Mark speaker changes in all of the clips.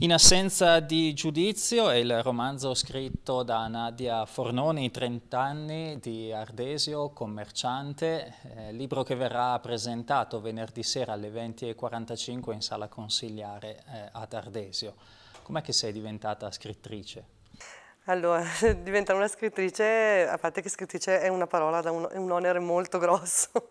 Speaker 1: In assenza di giudizio è il romanzo scritto da Nadia Fornoni, 30 anni, di Ardesio, commerciante, eh, libro che verrà presentato venerdì sera alle 20.45 in sala consigliare eh, ad Ardesio. Com'è che sei diventata scrittrice?
Speaker 2: Allora, diventare una scrittrice, a parte che scrittrice è una parola, da un, è un onere molto grosso,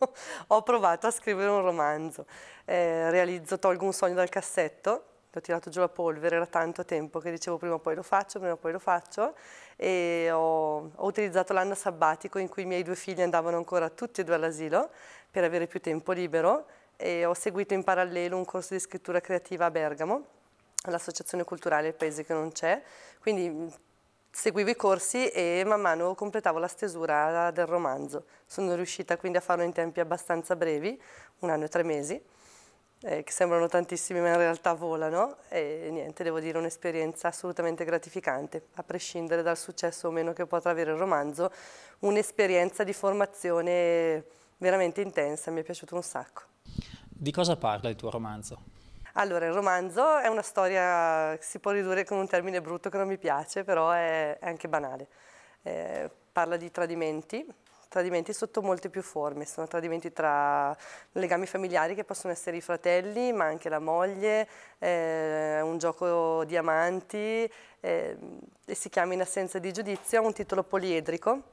Speaker 2: ho provato a scrivere un romanzo, eh, realizzo Tolgo un sogno dal cassetto, ho tirato giù la polvere, era tanto tempo che dicevo prima o poi lo faccio, prima o poi lo faccio e ho, ho utilizzato l'anno sabbatico in cui i miei due figli andavano ancora tutti e due all'asilo per avere più tempo libero e ho seguito in parallelo un corso di scrittura creativa a Bergamo, all'associazione culturale Il Paese che non c'è, quindi seguivo i corsi e man mano completavo la stesura del romanzo. Sono riuscita quindi a farlo in tempi abbastanza brevi, un anno e tre mesi, eh, che sembrano tantissimi ma in realtà volano e niente, devo dire un'esperienza assolutamente gratificante, a prescindere dal successo o meno che potrà avere il romanzo, un'esperienza di formazione veramente intensa, mi è piaciuto un sacco.
Speaker 1: Di cosa parla il tuo romanzo?
Speaker 2: Allora, il romanzo è una storia che si può ridurre con un termine brutto che non mi piace, però è, è anche banale. Eh, parla di tradimenti, tradimenti sotto molte più forme, sono tradimenti tra legami familiari che possono essere i fratelli, ma anche la moglie, eh, un gioco di amanti eh, e si chiama in assenza di giudizio, un titolo poliedrico.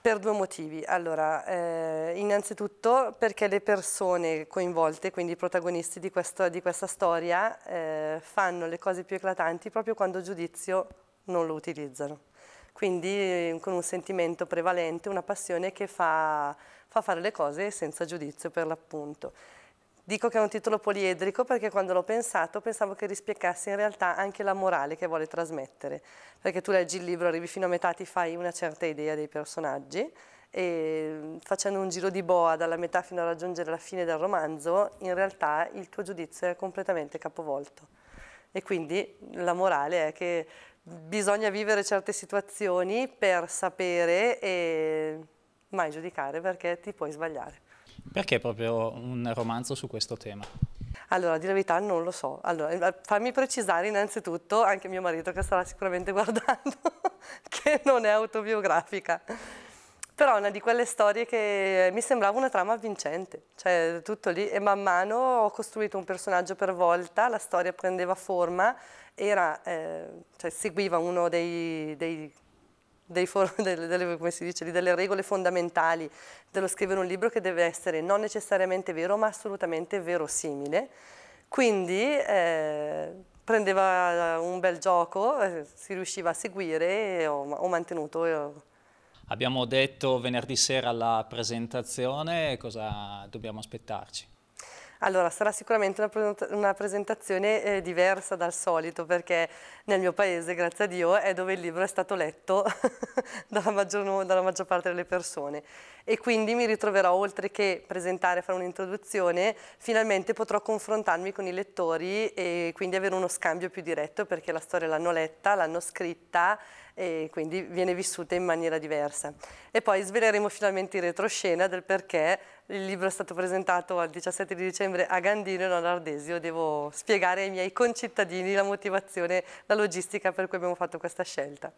Speaker 2: Per due motivi. Allora, eh, innanzitutto perché le persone coinvolte, quindi i protagonisti di, questo, di questa storia, eh, fanno le cose più eclatanti proprio quando giudizio non lo utilizzano quindi eh, con un sentimento prevalente, una passione che fa, fa fare le cose senza giudizio per l'appunto. Dico che è un titolo poliedrico perché quando l'ho pensato pensavo che rispecchiasse in realtà anche la morale che vuole trasmettere, perché tu leggi il libro, arrivi fino a metà, ti fai una certa idea dei personaggi e facendo un giro di boa dalla metà fino a raggiungere la fine del romanzo, in realtà il tuo giudizio è completamente capovolto. E quindi la morale è che bisogna vivere certe situazioni per sapere e mai giudicare perché ti puoi sbagliare.
Speaker 1: Perché proprio un romanzo su questo tema?
Speaker 2: Allora, di la verità non lo so. Allora, eh, fammi precisare innanzitutto, anche mio marito che starà sicuramente guardando, che non è autobiografica. Però è una di quelle storie che mi sembrava una trama vincente, cioè tutto lì e man mano ho costruito un personaggio per volta, la storia prendeva forma, era, eh, cioè, seguiva uno dei, dei dei delle, delle, dice, delle, regole fondamentali dello scrivere un libro che deve essere non necessariamente vero ma assolutamente verosimile. Quindi eh, prendeva un bel gioco, eh, si riusciva a seguire e ho, ho mantenuto...
Speaker 1: Eh, Abbiamo detto venerdì sera alla presentazione cosa dobbiamo aspettarci.
Speaker 2: Allora, sarà sicuramente una, presentazione eh, diversa dal solito perché nel mio paese, grazie a Dio, è dove il libro è stato letto dalla, maggior, dalla, maggior, parte delle persone e quindi mi ritroverò, oltre che presentare, e fare un'introduzione, finalmente potrò confrontarmi con i lettori e quindi avere uno scambio più diretto perché la storia l'hanno letta, l'hanno scritta e quindi viene vissuta in maniera diversa. E poi sveleremo finalmente in retroscena del perché il libro è stato presentato il 17 di dicembre a Gandino e non a Ardesio. Devo spiegare ai miei concittadini la motivazione, la logistica per cui abbiamo fatto questa scelta.